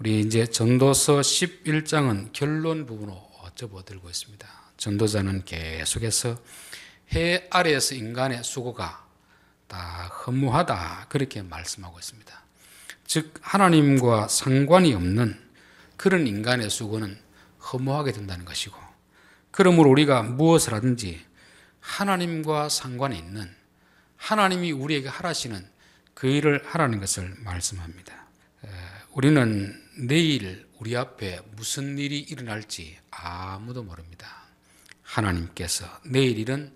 우리 이제 전도서 11장은 결론 부분으로 접어들고 있습니다. 전도자는 계속해서 해 아래에서 인간의 수고가 다 허무하다 그렇게 말씀하고 있습니다. 즉 하나님과 상관이 없는 그런 인간의 수고는 허무하게 된다는 것이고 그러므로 우리가 무엇을 하든지 하나님과 상관이 있는 하나님이 우리에게 하라시는 그 일을 하라는 것을 말씀합니다. 우리는 내일 우리 앞에 무슨 일이 일어날지 아무도 모릅니다. 하나님께서 내일 은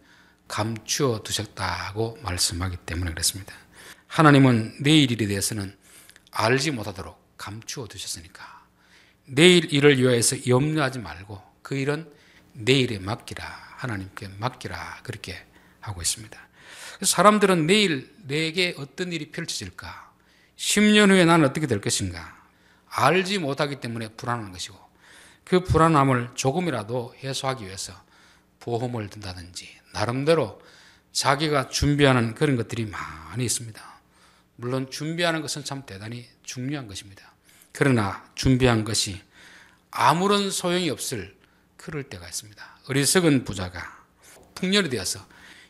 감추어 두셨다고 말씀하기 때문에 그렇습니다. 하나님은 내일 일에 대해서는 알지 못하도록 감추어 두셨으니까 내일 일을 위하여서 염려하지 말고 그 일은 내일에 맡기라 하나님께 맡기라 그렇게 하고 있습니다. 사람들은 내일 내게 어떤 일이 펼쳐질까? 10년 후에 나는 어떻게 될 것인가? 알지 못하기 때문에 불안한 것이고 그 불안함을 조금이라도 해소하기 위해서 보험을 든다든지 나름대로 자기가 준비하는 그런 것들이 많이 있습니다. 물론 준비하는 것은 참 대단히 중요한 것입니다. 그러나 준비한 것이 아무런 소용이 없을 그럴 때가 있습니다. 어리석은 부자가 풍년이 되어서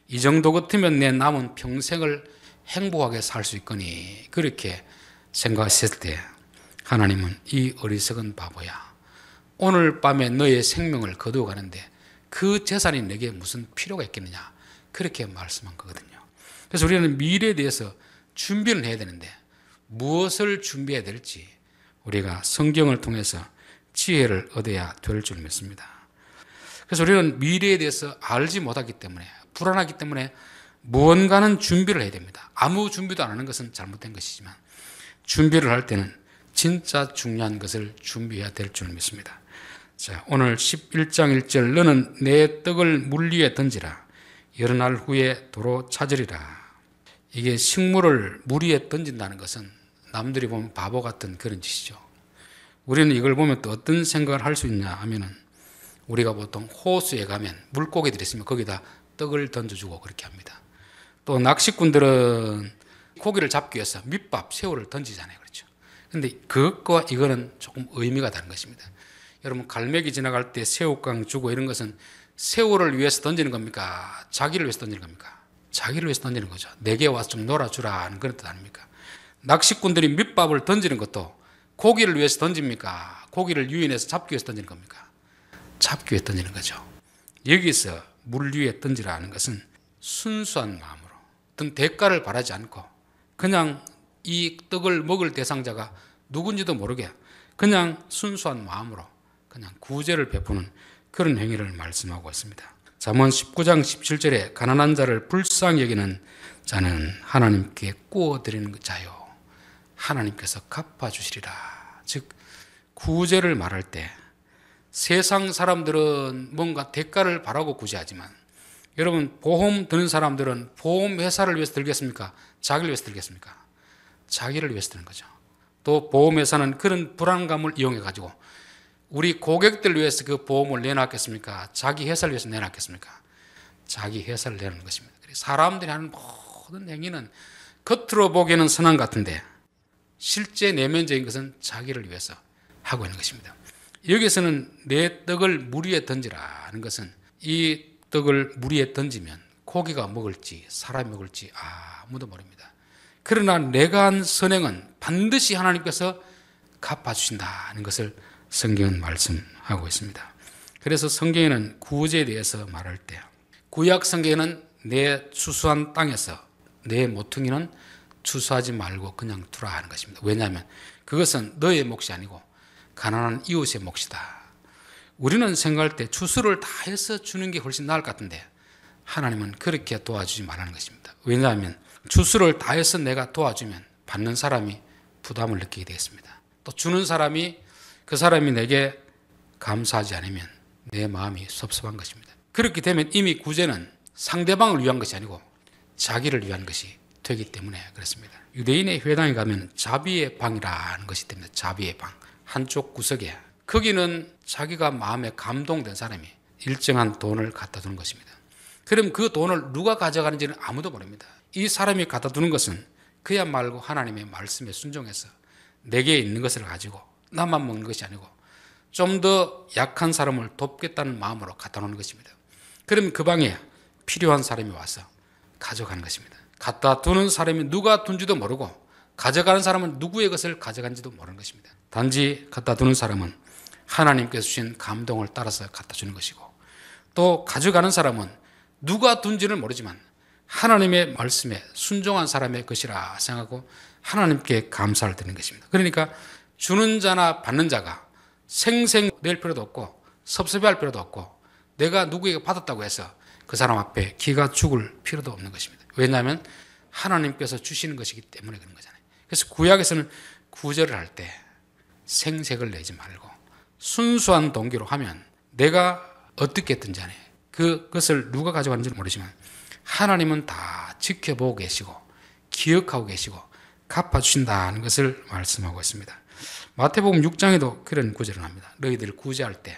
이 정도 같으면 내 남은 평생을 행복하게 살 수 있거니 그렇게 생각했을 때 하나님은 이 어리석은 바보야. 오늘 밤에 너의 생명을 거두어 가는데 그 재산이 내게 무슨 필요가 있겠느냐. 그렇게 말씀한 거거든요. 그래서 우리는 미래에 대해서 준비를 해야 되는데 무엇을 준비해야 될지 우리가 성경을 통해서 지혜를 얻어야 될 줄 믿습니다. 그래서 우리는 미래에 대해서 알지 못하기 때문에 불안하기 때문에 무언가는 준비를 해야 됩니다. 아무 준비도 안 하는 것은 잘못된 것이지만 준비를 할 때는 진짜 중요한 것을 준비해야 될 줄 믿습니다. 자, 오늘 11장 1절 너는 내 떡을 물 위에 던지라. 여러 날 후에 도로 찾으리라. 이게 식물을 물 위에 던진다는 것은 남들이 보면 바보 같은 그런 짓이죠. 우리는 이걸 보면 또 어떤 생각을 할 수 있냐 하면은 우리가 보통 호수에 가면 물고기들이 있으면 거기다 떡을 던져주고 그렇게 합니다. 또 낚시꾼들은 고기를 잡기 위해서 밑밥, 새우를 던지잖아요. 그렇죠. 근데 그것과 이거는 조금 의미가 다른 것입니다. 여러분 갈매기 지나갈 때 새우깡 주고 이런 것은 새우를 위해서 던지는 겁니까? 자기를 위해서 던지는 겁니까? 자기를 위해서 던지는 거죠. 내게 와서 좀 놀아주라 하는 그런 뜻 아닙니까? 낚시꾼들이 밑밥을 던지는 것도 고기를 위해서 던집니까? 고기를 유인해서 잡기 위해서 던지는 겁니까? 잡기 위해서 던지는 거죠. 여기서 물 위에 던지라는 것은 순수한 마음으로 어떤 대가를 바라지 않고 그냥 이 떡을 먹을 대상자가 누군지도 모르게 그냥 순수한 마음으로 그냥 구제를 베푸는 그런 행위를 말씀하고 있습니다. 잠언 19장 17절에 가난한 자를 불쌍히 여기는 자는 하나님께 꾸어 드리는 그 자요 하나님께서 갚아 주시리라. 즉 구제를 말할 때 세상 사람들은 뭔가 대가를 바라고 구제하지만 여러분 보험 드는 사람들은 보험 회사를 위해서 들겠습니까? 자기를 위해서 들겠습니까? 자기를 위해서 드는 거죠. 또 보험회사는 그런 불안감을 이용해 가지고 우리 고객들 위해서 그 보험을 내놨겠습니까? 자기 회사를 위해서 내놨겠습니까? 자기 회사를 내는 것입니다. 사람들이 하는 모든 행위는 겉으로 보기에는 선한 같은데 실제 내면적인 것은 자기를 위해서 하고 있는 것입니다. 여기서는 내 떡을 물 위에 던지라는 것은 이 떡을 물 위에 던지면 고기가 먹을지 사람이 먹을지 아무도 모릅니다. 그러나 내가 한 선행은 반드시 하나님께서 갚아주신다는 것을 성경은 말씀하고 있습니다. 그래서 성경에는 구제에 대해서 말할 때 구약 성경에는 내 추수한 땅에서 내 모퉁이는 추수하지 말고 그냥 두라 하는 것입니다. 왜냐하면 그것은 너의 몫이 아니고 가난한 이웃의 몫이다. 우리는 생각할 때 추수를 다 해서 주는 게 훨씬 나을 것 같은데 하나님은 그렇게 도와주지 말라는 것입니다. 왜냐하면 주수를 다해서 내가 도와주면 받는 사람이 부담을 느끼게 되겠습니다또 주는 사람이 그 사람이 내게 감사하지 않으면 내 마음이 섭섭한 것입니다. 그렇게 되면 이미 구제는 상대방을 위한 것이 아니고 자기를 위한 것이 되기 때문에 그렇습니다. 유대인의 회당에 가면 자비의 방이라는 것이 있니다 자비의 방. 한쪽 구석에. 거기는 자기가 마음에 감동된 사람이 일정한 돈을 갖다 두는 것입니다. 그럼 그 돈을 누가 가져가는지는 아무도 모릅니다. 이 사람이 갖다 두는 것은 그야말로 하나님의 말씀에 순종해서 내게 있는 것을 가지고 나만 먹는 것이 아니고 좀 더 약한 사람을 돕겠다는 마음으로 갖다 놓는 것입니다. 그럼 그 방에 필요한 사람이 와서 가져가는 것입니다. 갖다 두는 사람이 누가 둔지도 모르고 가져가는 사람은 누구의 것을 가져간지도 모르는 것입니다. 단지 갖다 두는 사람은 하나님께서 주신 감동을 따라서 갖다 주는 것이고 또 가져가는 사람은 누가 둔지는 모르지만 하나님의 말씀에 순종한 사람의 것이라 생각하고 하나님께 감사를 드리는 것입니다. 그러니까 주는 자나 받는 자가 생생낼 필요도 없고 섭섭해할 필요도 없고 내가 누구에게 받았다고 해서 그 사람 앞에 기가 죽을 필요도 없는 것입니다. 왜냐하면 하나님께서 주시는 것이기 때문에 그런 거잖아요. 그래서 구약에서는 구절을 할 때 생색을 내지 말고 순수한 동기로 하면 내가 어떻게 했든지 안에 그것을 누가 가져가는지 모르지만 하나님은 다 지켜보고 계시고 기억하고 계시고 갚아주신다는 것을 말씀하고 있습니다. 마태복음 6장에도 그런 구절을 합니다. 너희들 구제할 때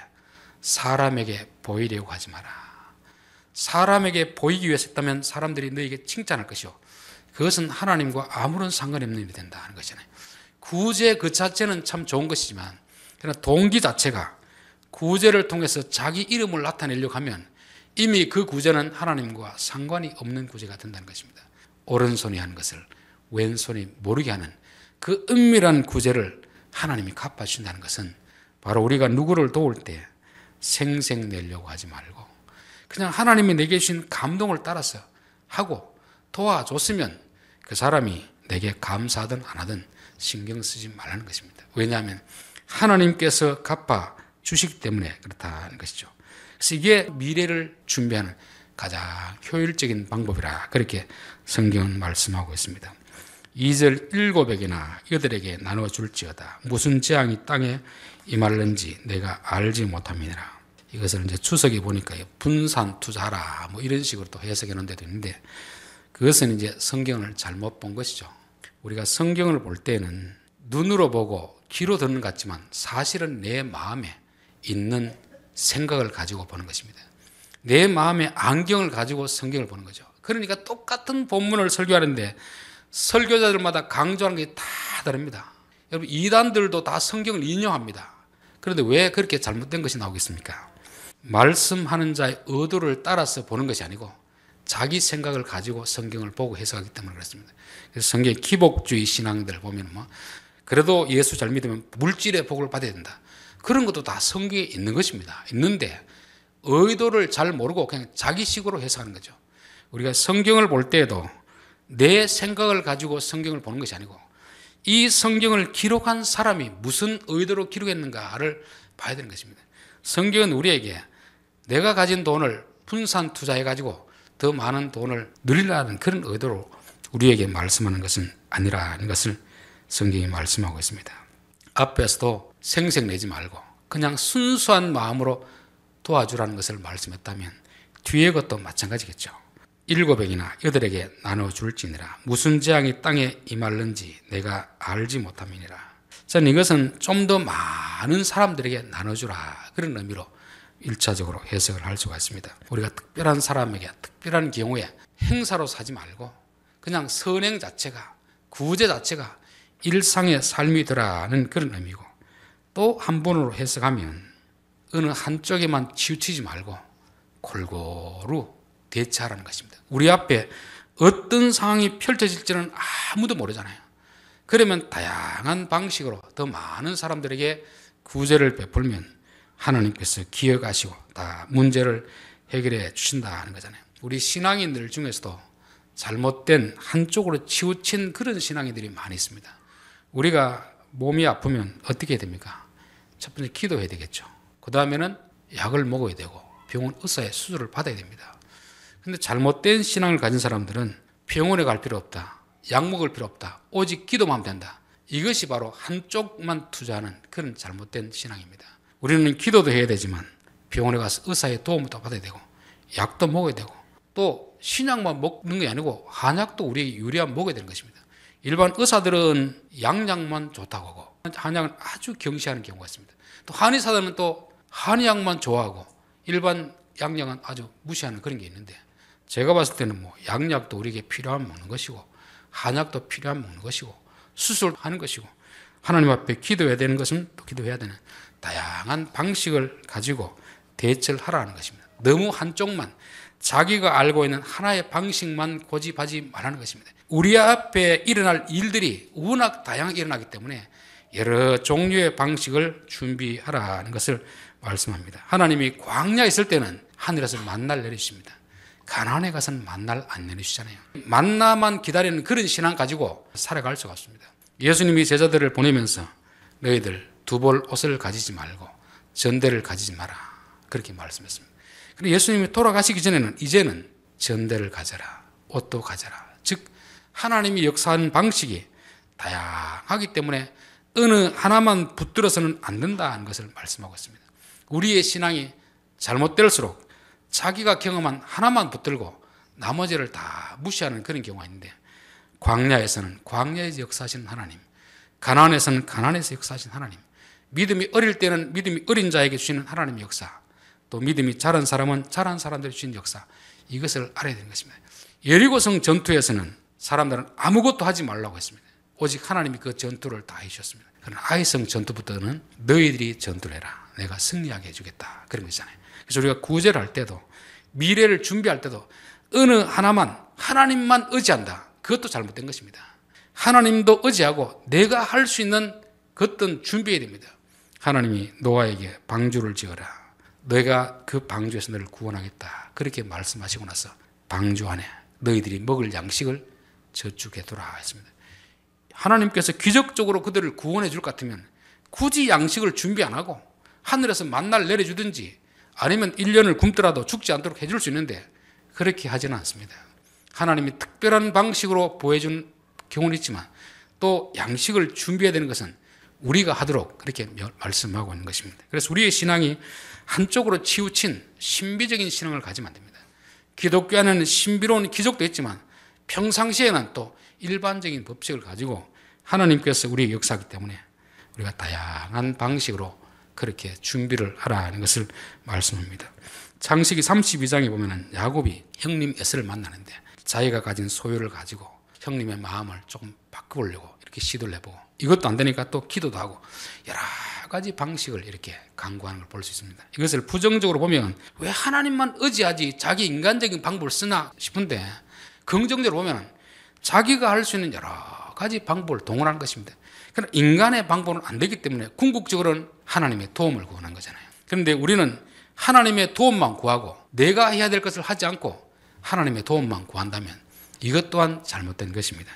사람에게 보이려고 하지 마라. 사람에게 보이기 위해서 했다면 사람들이 너에게 칭찬할 것이요. 그것은 하나님과 아무런 상관없는 일이 된다는 것이잖아요. 구제 그 자체는 참 좋은 것이지만 그러나 동기 자체가 구제를 통해서 자기 이름을 나타내려고 하면 이미 그 구제는 하나님과 상관이 없는 구제가 된다는 것입니다. 오른손이 한 것을 왼손이 모르게 하는 그 은밀한 구제를 하나님이 갚아주신다는 것은 바로 우리가 누구를 도울 때 생색내려고 하지 말고 그냥 하나님이 내게 주신 감동을 따라서 하고 도와줬으면 그 사람이 내게 감사하든 안 하든 신경 쓰지 말라는 것입니다. 왜냐하면 하나님께서 갚아 주시기 때문에 그렇다는 것이죠. 그래서 이게 미래를 준비하는 가장 효율적인 방법이라 그렇게 성경은 말씀하고 있습니다. 2절 일곱에게나 이들에게 나누어 줄지어다. 무슨 재앙이 땅에 임할는지 내가 알지 못함이니라. 이것을 이제 추석에 보니까 분산 투자라뭐 이런 식으로 또 해석해 놓 데도 있는데 그것은 이제 성경을 잘못 본 것이죠. 우리가 성경을 볼 때는 눈으로 보고 귀로 듣는 것 같지만 사실은 내 마음에 있는 생각을 가지고 보는 것입니다. 내 마음의 안경을 가지고 성경을 보는 거죠. 그러니까 똑같은 본문을 설교하는데 설교자들마다 강조하는 게 다 다릅니다. 여러분 이단들도 다 성경을 인용합니다. 그런데 왜 그렇게 잘못된 것이 나오겠습니까? 말씀하는 자의 의도를 따라서 보는 것이 아니고 자기 생각을 가지고 성경을 보고 해석하기 때문에 그렇습니다. 그래서 성경의 기복주의 신앙들 보면 뭐 그래도 예수 잘 믿으면 물질의 복을 받아야 된다. 그런 것도 다 성경에 있는 것입니다. 있는데 의도를 잘 모르고 그냥 자기식으로 해석하는 거죠. 우리가 성경을 볼 때에도 내 생각을 가지고 성경을 보는 것이 아니고 이 성경을 기록한 사람이 무슨 의도로 기록했는가를 봐야 되는 것입니다. 성경은 우리에게 내가 가진 돈을 분산 투자해가지고 더 많은 돈을 늘리라는 그런 의도로 우리에게 말씀하는 것은 아니라는 것을 성경이 말씀하고 있습니다. 앞에서도 생색내지 말고 그냥 순수한 마음으로 도와주라는 것을 말씀했다면 뒤에 것도 마찬가지겠죠. 일곱에게나 여덟에게 나눠줄지니라 무슨 재앙이 땅에 임할는지 내가 알지 못함이니라. 저는 이것은 좀 더 많은 사람들에게 나눠주라 그런 의미로 1차적으로 해석을 할 수가 있습니다. 우리가 특별한 사람에게 특별한 경우에 행사로 사지 말고 그냥 선행 자체가 구제 자체가 일상의 삶이더라는 그런 의미고 또한 번으로 해석하면 어느 한쪽에만 치우치지 말고 골고루 대처하라는 것입니다. 우리 앞에 어떤 상황이 펼쳐질지는 아무도 모르잖아요. 그러면 다양한 방식으로 더 많은 사람들에게 구제를 베풀면 하나님께서 기억하시고 다 문제를 해결해 주신다는 거잖아요. 우리 신앙인들 중에서도 잘못된 한쪽으로 치우친 그런 신앙인들이 많이 있습니다. 우리가 몸이 아프면 어떻게 됩니까? 첫 번째 기도해야 되겠죠. 그 다음에는 약을 먹어야 되고 병원 의사의 수술을 받아야 됩니다. 근데 잘못된 신앙을 가진 사람들은 병원에 갈 필요 없다. 약 먹을 필요 없다. 오직 기도만 하면 된다. 이것이 바로 한쪽만 투자하는 그런 잘못된 신앙입니다. 우리는 기도도 해야 되지만 병원에 가서 의사의 도움도 받아야 되고 약도 먹어야 되고 또 신약만 먹는 게 아니고 한약도 우리에게 유리한 먹어야 되는 것입니다. 일반 의사들은 양약만 좋다고 하고 한약을 아주 경시하는 경우가 있습니다. 또 한의사들은 또 한의약만 좋아하고 일반 양약은 아주 무시하는 그런 게 있는데 제가 봤을 때는 뭐 양약도 우리에게 필요하 먹는 것이고 한약도 필요하 먹는 것이고 수술하는 것이고 하나님 앞에 기도해야 되는 것은 또 기도해야 되는 다양한 방식을 가지고 대처를 하라는 것입니다. 너무 한쪽만 자기가 알고 있는 하나의 방식만 고집하지 말라는 것입니다. 우리 앞에 일어날 일들이 워낙 다양하게 일어나기 때문에 여러 종류의 방식을 준비하라는 것을 말씀합니다. 하나님이 광야 있을 때는 하늘에서 만날 내리십니다. 가난에 가서는 만날 안 내리시잖아요. 만나만 기다리는 그런 신앙 가지고 살아갈 수가 없습니다. 예수님이 제자들을 보내면서 너희들 두벌 옷을 가지지 말고 전대를 가지지 마라. 그렇게 말씀했습니다. 그런데 예수님이 돌아가시기 전에는 이제는 전대를 가져라. 옷도 가져라. 즉, 하나님이 역사하는 방식이 다양하기 때문에 어느 하나만 붙들어서는 안 된다는 것을 말씀하고 있습니다. 우리의 신앙이 잘못될수록 자기가 경험한 하나만 붙들고 나머지를 다 무시하는 그런 경우가 있는데 광야에서는 광야에서 역사하신 하나님, 가나에서는가나에서 역사하신 하나님, 믿음이 어릴 때는 믿음이 어린 자에게 주시는 하나님의 역사, 또 믿음이 자란 사람은 자란 사람들이 주신 역사, 이것을 알아야 되는 것입니다. 예리고성 전투에서는 사람들은 아무것도 하지 말라고 했습니다. 오직 하나님이 그 전투를 다 해주셨습니다. 그런 아이성 전투부터는 너희들이 전투를 해라. 내가 승리하게 해주겠다. 그런 거잖아요 그래서 우리가 구제를 할 때도 미래를 준비할 때도 어느 하나만 하나님만 의지한다. 그것도 잘못된 것입니다. 하나님도 의지하고 내가 할 수 있는 어떤 준비해야 됩니다. 하나님이 노아에게 방주를 지어라. 내가 그 방주에서 너를 구원하겠다. 그렇게 말씀하시고 나서 방주 안에 너희들이 먹을 양식을 저축해둬라 했습니다. 하나님께서 기적적으로 그들을 구원해 줄 것 같으면 굳이 양식을 준비 안 하고 하늘에서 만날 내려주든지 아니면 1년을 굶더라도 죽지 않도록 해 줄 수 있는데 그렇게 하지는 않습니다. 하나님이 특별한 방식으로 보여준 경우는 있지만 또 양식을 준비해야 되는 것은 우리가 하도록 그렇게 말씀하고 있는 것입니다. 그래서 우리의 신앙이 한쪽으로 치우친 신비적인 신앙을 가지면 안 됩니다. 기독교 안에는 신비로운 기적도 있지만 평상시에는 또 일반적인 법칙을 가지고 하나님께서 우리의 역사기 때문에 우리가 다양한 방식으로 그렇게 준비를 하라는 것을 말씀합니다. 창세기 32장에 보면은 야곱이 형님 에스를 만나는데 자기가 가진 소유를 가지고 형님의 마음을 조금 바꿔보려고 이렇게 시도를 해보고 이것도 안 되니까 또 기도도 하고 여러 가지 방식을 이렇게 강구하는 걸 볼 수 있습니다. 이것을 부정적으로 보면 왜 하나님만 의지하지 자기 인간적인 방법을 쓰나 싶은데 긍정적으로 보면 자기가 할 수 있는 여러 가지 방법을 동원한 것입니다. 그러나 인간의 방법은 안 되기 때문에 궁극적으로는 하나님의 도움을 구하는 거잖아요. 그런데 우리는 하나님의 도움만 구하고 내가 해야 될 것을 하지 않고 하나님의 도움만 구한다면 이것 또한 잘못된 것입니다.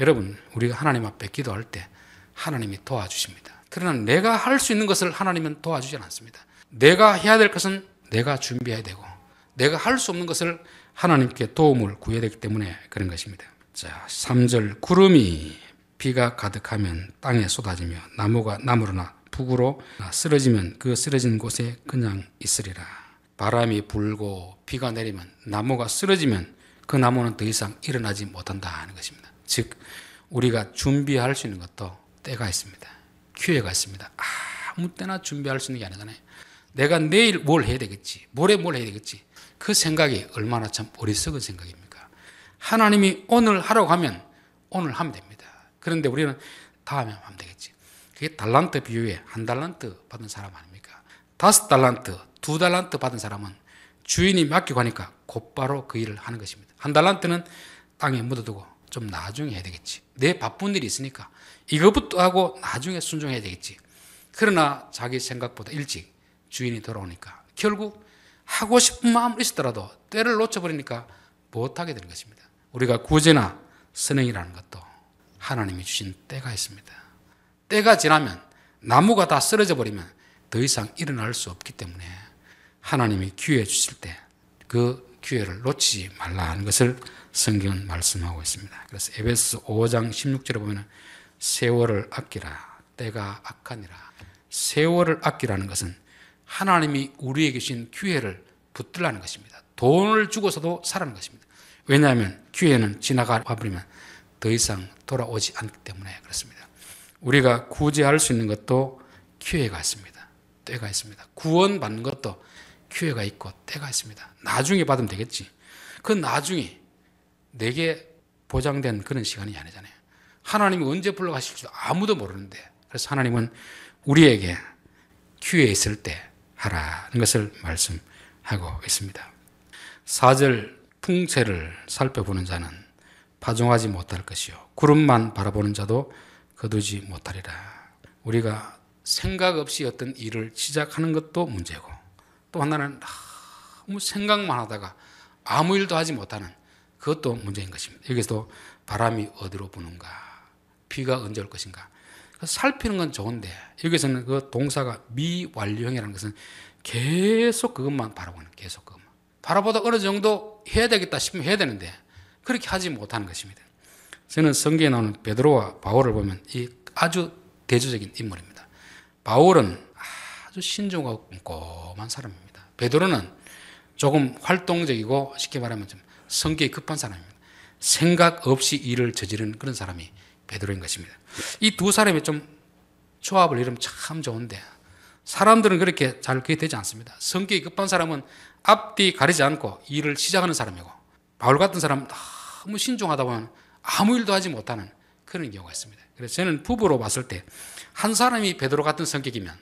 여러분, 우리가 하나님 앞에 기도할 때 하나님이 도와주십니다. 그러나 내가 할 수 있는 것을 하나님은 도와주지 않습니다. 내가 해야 될 것은 내가 준비해야 되고 내가 할 수 없는 것을 하나님께 도움을 구해야 되기 때문에 그런 것입니다. 자, 3절 구름이 비가 가득하면 땅에 쏟아지며 나무가 나무로나 북으로 쓰러지면 그 쓰러진 곳에 그냥 있으리라. 바람이 불고 비가 내리면 나무가 쓰러지면 그 나무는 더 이상 일어나지 못한다 하는 것입니다. 즉 우리가 준비할 수 있는 것도 때가 있습니다. 기회가 있습니다. 아무 때나 준비할 수 있는 게 아니잖아요. 내가 내일 뭘 해야 되겠지. 모레 뭘 해야 되겠지. 그 생각이 얼마나 참 어리석은 생각입니다 하나님이 오늘 하라고 하면 오늘 하면 됩니다. 그런데 우리는 다음에 하면 되겠지. 그게 달란트 비유에 한 달란트 받은 사람 아닙니까? 다섯 달란트, 두 달란트 받은 사람은 주인이 맡기고 하니까 곧바로 그 일을 하는 것입니다. 한 달란트는 땅에 묻어두고 좀 나중에 해야 되겠지. 내 바쁜 일이 있으니까 이것부터 하고 나중에 순종해야 되겠지. 그러나 자기 생각보다 일찍 주인이 돌아오니까 결국 하고 싶은 마음이 있었더라도 때를 놓쳐버리니까 못하게 되는 것입니다. 우리가 구제나 선행이라는 것도 하나님이 주신 때가 있습니다. 때가 지나면 나무가 다 쓰러져 버리면 더 이상 일어날 수 없기 때문에 하나님이 기회 주실 때 그 기회를 놓치지 말라 하는 것을 성경은 말씀하고 있습니다. 그래서 에베소 5장 16절에 보면 세월을 아끼라 때가 악하니라 세월을 아끼라는 것은 하나님이 우리에게 주신 기회를 붙들라는 것입니다. 돈을 주고서도 사라는 것입니다. 왜냐하면 기회는 지나가 버리면 더 이상 돌아오지 않기 때문에 그렇습니다. 우리가 구제할 수 있는 것도 기회가 있습니다. 때가 있습니다. 구원받는 것도 기회가 있고 때가 있습니다. 나중에 받으면 되겠지. 그 나중에 내게 보장된 그런 시간이 아니잖아요. 하나님이 언제 불러가실지 아무도 모르는데 그래서 하나님은 우리에게 기회 있을 때 하라는 것을 말씀하고 있습니다. 4절 풍채를 살펴보는 자는 파종하지 못할 것이요 구름만 바라보는 자도 거두지 못하리라. 우리가 생각 없이 어떤 일을 시작하는 것도 문제고 또 하나는 아무 생각만 하다가 아무 일도 하지 못하는 그것도 문제인 것입니다. 여기서도 바람이 어디로 부는가, 비가 언제 올 것인가. 그 살피는 건 좋은데 여기서는 그 동사가 미완료형이라는 것은 계속 그것만 바라보는 계속 그 바라보다 어느 정도 해야 되겠다 싶으면 해야 되는데 그렇게 하지 못하는 것입니다. 저는 성경에 나오는 베드로와 바울을 보면 이 아주 대조적인 인물입니다. 바울은 아주 신중하고 꼼꼼한 사람입니다. 베드로는 조금 활동적이고 쉽게 말하면 좀 성격이 급한 사람입니다. 생각 없이 일을 저지르는 그런 사람이 베드로인 것입니다. 이 두 사람이 좀 조합을 이루참 좋은데 사람들은 그렇게 잘 그게 되지 않습니다. 성격이 급한 사람은 앞뒤 가리지 않고 일을 시작하는 사람이고 바울 같은 사람은 너무 신중하다 보면 아무 일도 하지 못하는 그런 경우가 있습니다. 그래서 저는 부부로 봤을 때 한 사람이 베드로 같은 성격이면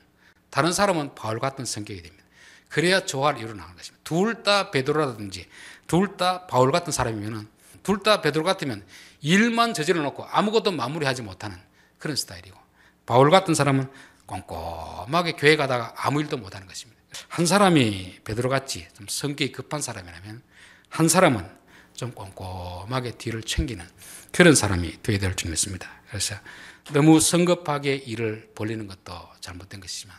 다른 사람은 바울 같은 성격이 됩니다. 그래야 조화를 이루는 것입니다. 둘 다 베드로라든지 둘 다 바울 같은 사람이면둘 다 베드로 같으면 일만 저질러 놓고 아무것도 마무리하지 못하는 그런 스타일이고 바울 같은 사람은 꼼꼼하게 교회 가다가 아무 일도 못하는 것입니다. 한 사람이 베드로같이 좀 성격이 급한 사람이라면 한 사람은 좀 꼼꼼하게 뒤를 챙기는 그런 사람이 되어야 될줄 믿습니다. 그래서 너무 성급하게 일을 벌리는 것도 잘못된 것이지만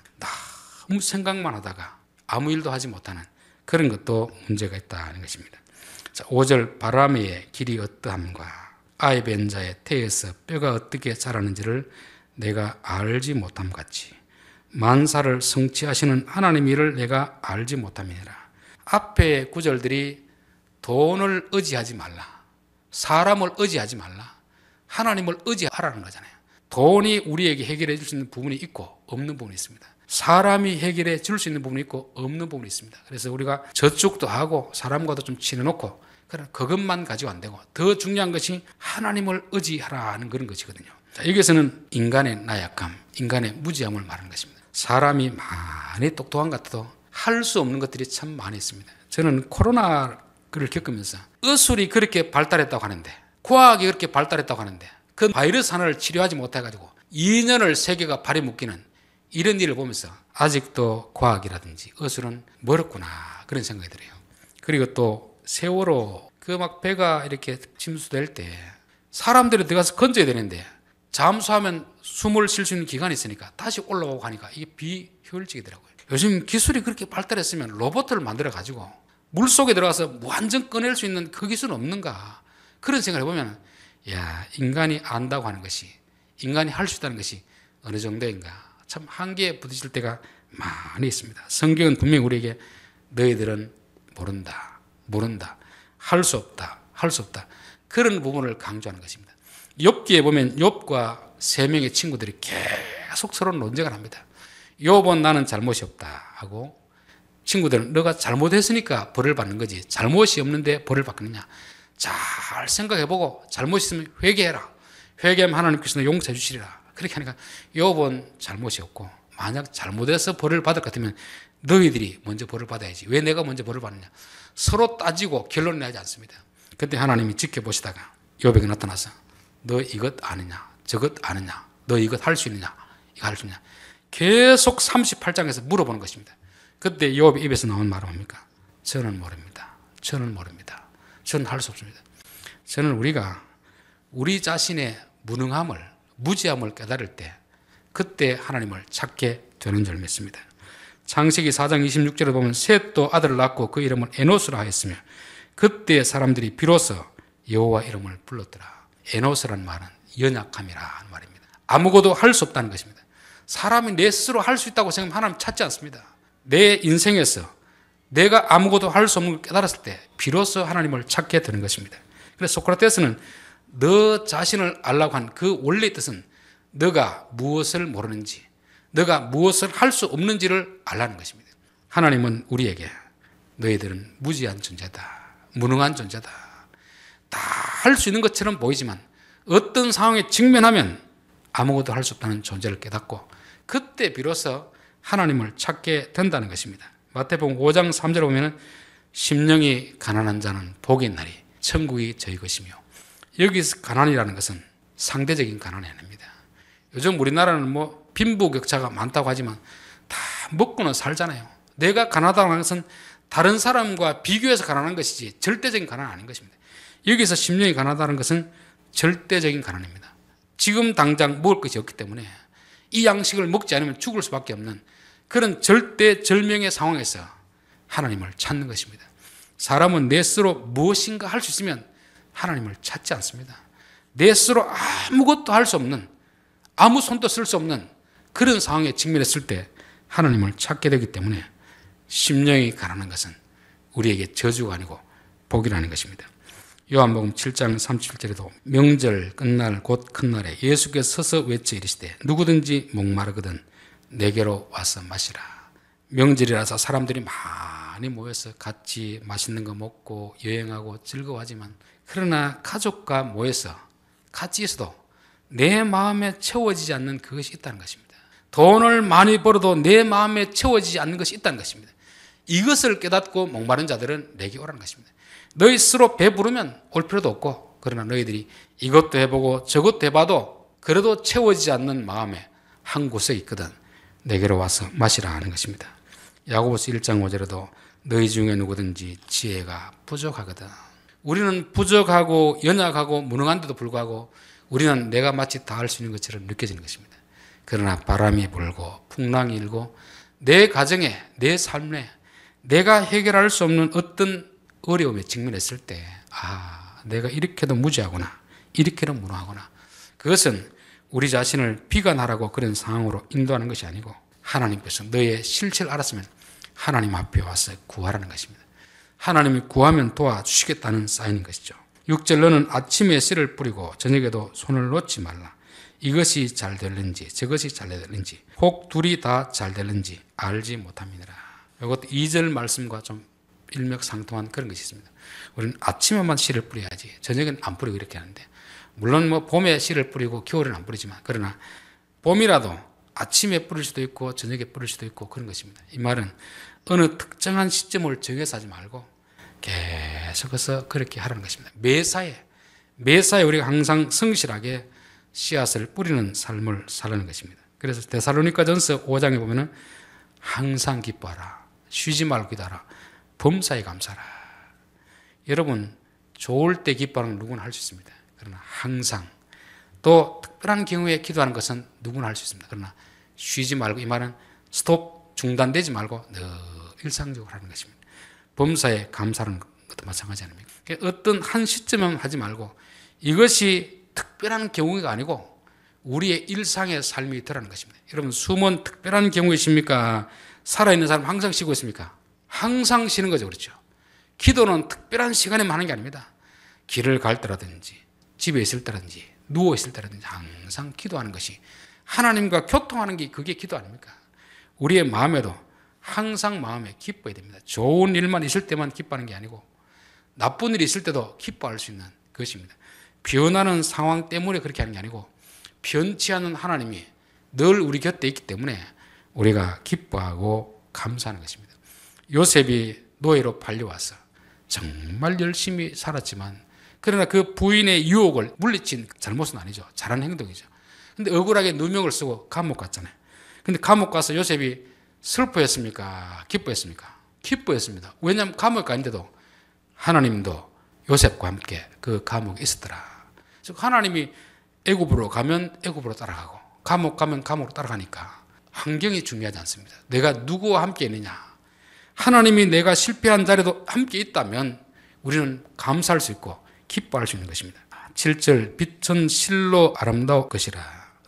너무 생각만 하다가 아무 일도 하지 못하는 그런 것도 문제가 있다는 것입니다. 자, 5절 바람의 길이 어떠함과 아이벤자의 태에서 뼈가 어떻게 자라는지를 내가 알지 못함 같이 만사를 성취하시는 하나님 일을 내가 알지 못함이니라. 앞에 구절들이 돈을 의지하지 말라. 사람을 의지하지 말라. 하나님을 의지하라는 거잖아요. 돈이 우리에게 해결해 줄 수 있는 부분이 있고 없는 부분이 있습니다. 사람이 해결해 줄 수 있는 부분이 있고 없는 부분이 있습니다. 그래서 우리가 저축도 하고 사람과도 좀 친해놓고 그런 그것만 가지고 안 되고 더 중요한 것이 하나님을 의지하라는 그런 것이거든요. 자, 여기에서는 인간의 나약함, 인간의 무지함을 말하는 것입니다. 사람이 많이 똑똑한 것 같아도 할 수 없는 것들이 참 많이 있습니다. 저는 코로나를 겪으면서 의술이 그렇게 발달했다고 하는데 과학이 그렇게 발달했다고 하는데 그 바이러스 하나를 치료하지 못해가지고 2년을 세계가 발에 묶이는 이런 일을 보면서 아직도 과학이라든지 의술은 멀었구나 그런 생각이 들어요. 그리고 또 세월호 그 막 배가 이렇게 침수될 때 사람들이 들어가서 건져야 되는데 잠수하면 숨을 쉴 수 있는 기간이 있으니까 다시 올라오고 가니까 이게 비효율적이더라고요. 요즘 기술이 그렇게 발달했으면 로봇을 만들어 가지고 물 속에 들어가서 무한정 꺼낼 수 있는 그 기술은 없는가? 그런 생각을 해보면, 야 인간이 안다고 하는 것이, 인간이 할 수 있다는 것이 어느 정도인가? 참 한계에 부딪힐 때가 많이 있습니다. 성경은 분명히 우리에게 너희들은 모른다, 모른다, 할 수 없다, 할 수 없다. 그런 부분을 강조하는 것입니다. 욥기에 보면 욥과 세 명의 친구들이 계속 서로 논쟁을 합니다. 욥은 나는 잘못이 없다 하고 친구들은 너가 잘못했으니까 벌을 받는 거지 잘못이 없는데 벌을 받겠느냐 잘 생각해보고 잘못 있으면 회개해라 회개하면 하나님께서 용서해 주시리라 그렇게 하니까 욥은 잘못이 없고 만약 잘못해서 벌을 받을 것 같으면 너희들이 먼저 벌을 받아야지 왜 내가 먼저 벌을 받느냐 서로 따지고 결론 내지 않습니다 그때 하나님이 지켜보시다가 욥에게 나타나서 너 이것 아느냐? 저것 아느냐? 너 이것 할 수 있느냐? 이거 할 수 있냐? 계속 38장에서 물어보는 것입니다. 그때 요 입에서 나온 말은 뭡니까? 저는 모릅니다. 저는 모릅니다. 저는 할 수 없습니다. 저는 우리가 우리 자신의 무능함을, 무지함을 깨달을 때 그때 하나님을 찾게 되는 줄 믿습니다. 창세기 4장 26절을 보면 셋도 아들을 낳고 그 이름을 에노스라 하였으며 그때 사람들이 비로소 여호와 이름을 불렀더라. 에노스라는 말은 연약함이라는 말입니다. 아무것도 할 수 없다는 것입니다. 사람이 내 스스로 할 수 있다고 생각하면 하나님 찾지 않습니다. 내 인생에서 내가 아무것도 할 수 없는 걸 깨달았을 때 비로소 하나님을 찾게 되는 것입니다. 그래서 소크라테스는 너 자신을 알라고 한 그 원래 뜻은 너가 무엇을 모르는지, 너가 무엇을 할 수 없는지를 알라는 것입니다. 하나님은 우리에게 너희들은 무지한 존재다. 무능한 존재다. 다할수 있는 것처럼 보이지만 어떤 상황에 직면하면 아무것도 할 수 없다는 존재를 깨닫고 그때 비로소 하나님을 찾게 된다는 것입니다. 마태복음 5장 3절 보면은 심령이 가난한 자는 복의 날이 천국이 저희 것이며 여기서 가난이라는 것은 상대적인 가난이 아닙니다. 요즘 우리나라는 뭐 빈부격차가 많다고 하지만 다 먹고는 살잖아요. 내가 가난하다는 것은 다른 사람과 비교해서 가난한 것이지 절대적인 가난 아닌 것입니다. 여기서 심령이 가난하다는 것은 절대적인 가난입니다. 지금 당장 먹을 것이 없기 때문에 이 양식을 먹지 않으면 죽을 수밖에 없는 그런 절대 절명의 상황에서 하나님을 찾는 것입니다. 사람은 내 스스로 무엇인가 할 수 있으면 하나님을 찾지 않습니다. 내 스스로 아무것도 할 수 없는 아무 손도 쓸 수 없는 그런 상황에 직면했을 때 하나님을 찾게 되기 때문에 심령이 가난한 것은 우리에게 저주가 아니고 복이라는 것입니다. 요한복음 7장 37절에도 명절 끝날 곧 큰 날에 예수께서 서서 외쳐 이르시되 누구든지 목마르거든 내게로 와서 마시라. 명절이라서 사람들이 많이 모여서 같이 맛있는 거 먹고 여행하고 즐거워하지만 그러나 가족과 모여서 같이 있어도 내 마음에 채워지지 않는 그것이 있다는 것입니다. 돈을 많이 벌어도 내 마음에 채워지지 않는 것이 있다는 것입니다. 이것을 깨닫고 목마른 자들은 내게 오라는 것입니다. 너희 스스로 배부르면 올 필요도 없고 그러나 너희들이 이것도 해보고 저것도 해봐도 그래도 채워지지 않는 마음에 한 곳에 있거든 내게로 와서 마시라 하는 것입니다. 야고보스 1장 5절에도 너희 중에 누구든지 지혜가 부족하거든. 우리는 부족하고 연약하고 무능한데도 불구하고 우리는 내가 마치 다 할 수 있는 것처럼 느껴지는 것입니다. 그러나 바람이 불고 풍랑이 일고 내 가정에 내 삶에 내가 해결할 수 없는 어떤 어려움에 직면했을 때, 아, 내가 이렇게도 무지하구나. 이렇게도 무능하구나. 그것은 우리 자신을 비관하라고 그런 상황으로 인도하는 것이 아니고, 하나님께서 너의 실체를 알았으면 하나님 앞에 와서 구하라는 것입니다. 하나님이 구하면 도와주시겠다는 사인인 것이죠. 6절 너는 아침에 씨를 뿌리고 저녁에도 손을 놓지 말라. 이것이 잘 될는지 저것이 잘 될는지 혹 둘이 다잘 될는지 알지 못함니라 이것도 2절 말씀과 좀 일맥상통한 그런 것이 있습니다. 우리는 아침에만 씨를 뿌려야지 저녁엔 안 뿌리고 이렇게 하는데 물론 뭐 봄에 씨를 뿌리고 겨울은 안 뿌리지만 그러나 봄이라도 아침에 뿌릴 수도 있고 저녁에 뿌릴 수도 있고 그런 것입니다. 이 말은 어느 특정한 시점을 정해서 하지 말고 계속해서 그렇게 하라는 것입니다. 매사에 매사에 우리가 항상 성실하게 씨앗을 뿌리는 삶을 살라는 것입니다. 그래서 데살로니가전서 5장에 보면은 항상 기뻐하라 쉬지 말고 기다라 범사에 감사라. 여러분 좋을 때 기뻐하는 누구나 할 수 있습니다. 그러나 항상 또 특별한 경우에 기도하는 것은 누구나 할 수 있습니다. 그러나 쉬지 말고 이 말은 스톱 중단되지 말고 늘 일상적으로 하는 것입니다. 범사에 감사하는 것도 마찬가지 아닙니까? 그러니까 어떤 한 시점은 하지 말고 이것이 특별한 경우가 아니고 우리의 일상의 삶이 되라는 것입니다. 여러분 숨은 특별한 경우이십니까? 살아있는 사람 항상 쉬고 있습니까? 항상 쉬는 거죠. 그렇죠. 기도는 특별한 시간에만 하는 게 아닙니다. 길을 갈 때라든지 집에 있을 때라든지 누워 있을 때라든지 항상 기도하는 것이 하나님과 교통하는 게 그게 기도 아닙니까? 우리의 마음에도 항상 마음에 기뻐야 됩니다. 좋은 일만 있을 때만 기뻐하는 게 아니고 나쁜 일이 있을 때도 기뻐할 수 있는 것입니다. 변하는 상황 때문에 그렇게 하는 게 아니고 변치 않는 하나님이 늘 우리 곁에 있기 때문에 우리가 기뻐하고 감사하는 것입니다. 요셉이 노예로 팔려와서 정말 열심히 살았지만 그러나 그 부인의 유혹을 물리친 잘못은 아니죠. 잘한 행동이죠. 근데 억울하게 누명을 쓰고 감옥 갔잖아요. 근데 감옥 가서 요셉이 슬퍼했습니까? 기뻐했습니까? 기뻐했습니다. 왜냐하면 감옥 갔는데도 하나님도 요셉과 함께 그 감옥에 있었더라. 즉 하나님이 애굽으로 가면 애굽으로 따라가고 감옥 가면 감옥으로 따라가니까 환경이 중요하지 않습니다. 내가 누구와 함께 있느냐 하나님이 내가 실패한 자리도 함께 있다면 우리는 감사할 수 있고 기뻐할 수 있는 것입니다. 7절 빛은 실로 아름다울 것이라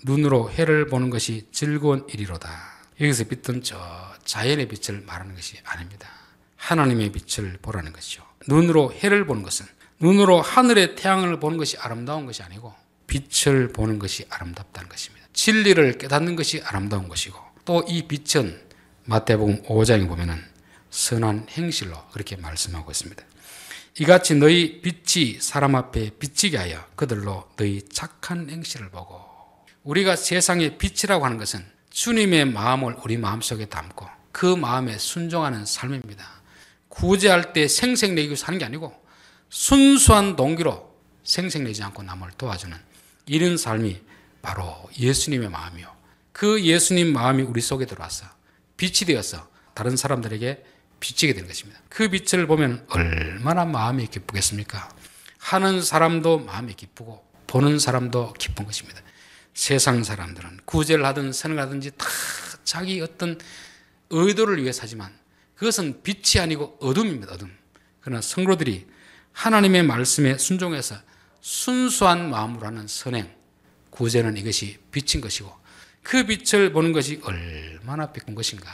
눈으로 해를 보는 것이 즐거운 일이로다. 여기서 빛은 저 자연의 빛을 말하는 것이 아닙니다. 하나님의 빛을 보라는 것이죠. 눈으로 해를 보는 것은 눈으로 하늘의 태양을 보는 것이 아름다운 것이 아니고 빛을 보는 것이 아름답다는 것입니다. 진리를 깨닫는 것이 아름다운 것이고 또 이 빛은 마태복음 5장에 보면은 선한 행실로 그렇게 말씀하고 있습니다. 이같이 너희 빛이 사람 앞에 비치게 하여 그들로 너희 착한 행실을 보고 우리가 세상의 빛이라고 하는 것은 주님의 마음을 우리 마음속에 담고 그 마음에 순종하는 삶입니다. 구제할 때 생생내기고 사는 게 아니고 순수한 동기로 생생내지 않고 남을 도와주는 이런 삶이 바로 예수님의 마음이요. 그 예수님 마음이 우리 속에 들어와서 빛이 되어서 다른 사람들에게 비치게 되는 것입니다. 그 빛을 보면 얼마나 마음이 기쁘겠습니까? 하는 사람도 마음이 기쁘고 보는 사람도 기쁜 것입니다. 세상 사람들은 구제를 하든 선을 하든지 다 자기 어떤 의도를 위해서 하지만 그것은 빛이 아니고 어둠입니다. 어둠. 그러나 성로들이 하나님의 말씀에 순종해서 순수한 마음으로 하는 선행, 구제는 이것이 빛인 것이고 그 빛을 보는 것이 얼마나 빛인 것인가.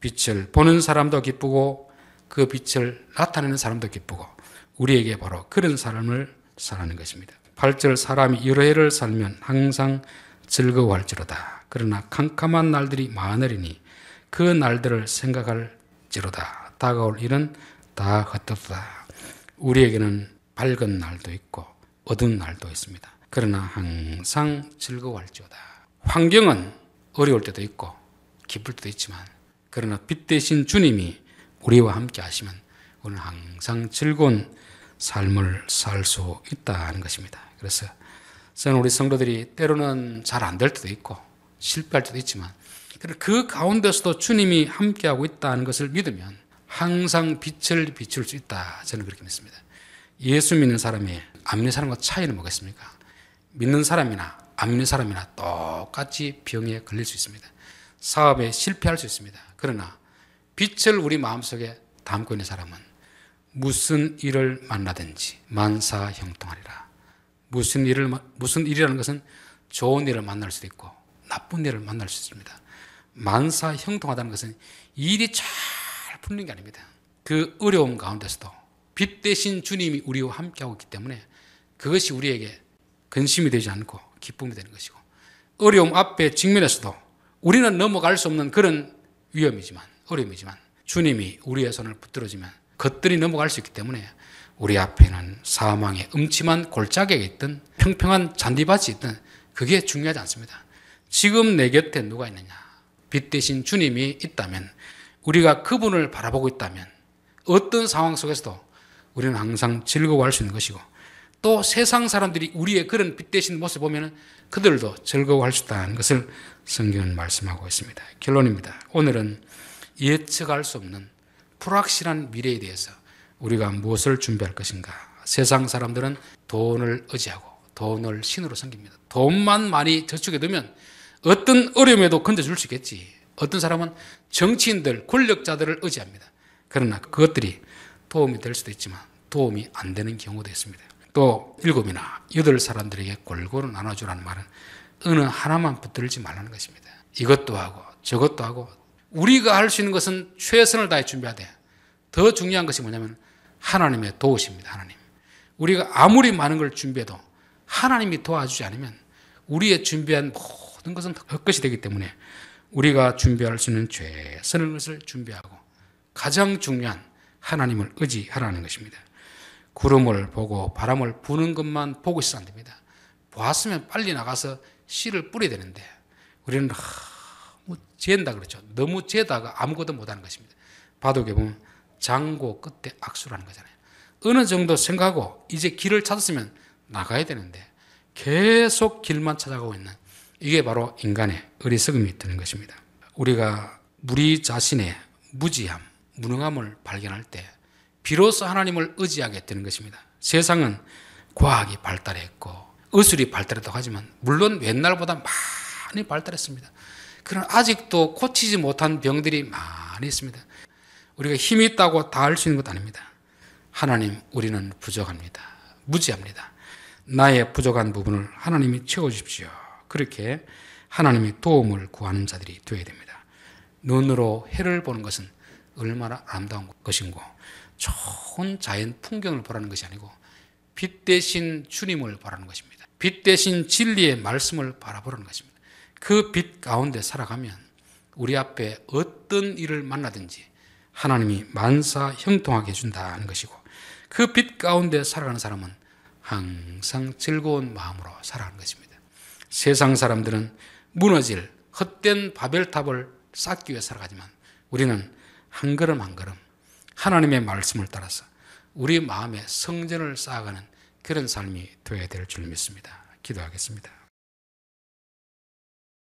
빛을 보는 사람도 기쁘고 그 빛을 나타내는 사람도 기쁘고 우리에게 바로 그런 삶을 살라는 것입니다. 8절 사람이 여러 해를 살면 항상 즐거워할지로다. 그러나 캄캄한 날들이 많으리니 그 날들을 생각할지로다. 다가올 일은 다 헛되다. 우리에게는 밝은 날도 있고 어두운 날도 있습니다. 그러나 항상 즐거워할지로다. 환경은 어려울 때도 있고 기쁠 때도 있지만 그러나 빛 대신 주님이 우리와 함께 하시면 우리는 항상 즐거운 삶을 살 수 있다는 것입니다. 그래서 저는 우리 성도들이 때로는 잘 안 될 때도 있고 실패할 때도 있지만 그 가운데서도 주님이 함께하고 있다는 것을 믿으면 항상 빛을 비출 수 있다. 저는 그렇게 믿습니다. 예수 믿는 사람이 안 믿는 사람과 차이는 뭐겠습니까? 믿는 사람이나 안 믿는 사람이나 똑같이 병에 걸릴 수 있습니다. 사업에 실패할 수 있습니다. 그러나 빛을 우리 마음속에 담고 있는 사람은 무슨 일을 만나든지 만사 형통하리라. 무슨 일을 무슨 일이라는 것은 좋은 일을 만날 수도 있고 나쁜 일을 만날 수 있습니다. 만사 형통하다는 것은 일이 잘 풀리는 게 아닙니다. 그 어려움 가운데서도 빛 대신 주님이 우리와 함께하고 있기 때문에 그것이 우리에게 근심이 되지 않고 기쁨이 되는 것이고 어려움 앞에 직면해서도 우리는 넘어갈 수 없는 그런 위험이지만 어려움이지만 주님이 우리의 손을 붙들어주면 겉들이 넘어갈 수 있기 때문에 우리 앞에는 사망의 음침한 골짜기에 있든 평평한 잔디밭이 있든 그게 중요하지 않습니다. 지금 내 곁에 누가 있느냐? 빛 대신 주님이 있다면 우리가 그분을 바라보고 있다면 어떤 상황 속에서도 우리는 항상 즐거워할 수 있는 것이고 또 세상 사람들이 우리의 그런 빛 대신 모습 을 보면 그들도 즐거워할 수 있다는 것을 성경은 말씀하고 있습니다. 결론입니다. 오늘은 예측할 수 없는 불확실한 미래에 대해서 우리가 무엇을 준비할 것인가. 세상 사람들은 돈을 의지하고 돈을 신으로 섬깁니다. 돈만 많이 저축해 두면 어떤 어려움에도 건져줄 수 있겠지. 어떤 사람은 정치인들, 권력자들을 의지합니다. 그러나 그것들이 도움이 될 수도 있지만 도움이 안 되는 경우도 있습니다. 또 일곱이나 여덟 사람들에게 골고루 나눠주라는 말은 어느 하나만 붙들지 말라는 것입니다. 이것도 하고 저것도 하고 우리가 할 수 있는 것은 최선을 다해 준비해야 돼. 더 중요한 것이 뭐냐면 하나님의 도우십니다. 하나님. 우리가 아무리 많은 걸 준비해도 하나님이 도와주지 않으면 우리의 준비한 모든 것은 헛것이 되기 때문에 우리가 준비할 수 있는 최선의 것을 준비하고 가장 중요한 하나님을 의지하라는 것입니다. 구름을 보고 바람을 부는 것만 보고 있어야 됩니다. 보았으면 빨리 나가서 씨를 뿌려야 되는데 우리는 너무 죄다 그렇죠. 너무 죄다가 아무것도 못하는 것입니다. 바둑에 보면 장고 끝에 악수라는 거잖아요. 어느 정도 생각하고 이제 길을 찾았으면 나가야 되는데 계속 길만 찾아가고 있는 이게 바로 인간의 어리석음이 드는 것입니다. 우리가 우리 자신의 무지함, 무능함을 발견할 때 비로소 하나님을 의지하게 되는 것입니다. 세상은 과학이 발달했고 의술이 발달했다고 하지만 물론 옛날보다 많이 발달했습니다. 그러나 아직도 고치지 못한 병들이 많이 있습니다. 우리가 힘이 있다고 다 할 수 있는 것 아닙니다. 하나님, 우리는 부족합니다. 무지합니다. 나의 부족한 부분을 하나님이 채워주십시오. 그렇게 하나님의 도움을 구하는 자들이 되어야 됩니다. 눈으로 해를 보는 것은 얼마나 아름다운 것인고, 좋은 자연 풍경을 보라는 것이 아니고 빛 대신 주님을 바라는 것입니다. 빛 대신 진리의 말씀을 바라보라는 것입니다. 그 빛 가운데 살아가면 우리 앞에 어떤 일을 만나든지 하나님이 만사 형통하게 해준다는 것이고 그 빛 가운데 살아가는 사람은 항상 즐거운 마음으로 살아가는 것입니다. 세상 사람들은 무너질 헛된 바벨탑을 쌓기 위해 살아가지만 우리는 한 걸음 한 걸음 하나님의 말씀을 따라서 우리 마음에 성전을 쌓아가는 그런 삶이 되어야 될 줄 믿습니다. 기도하겠습니다.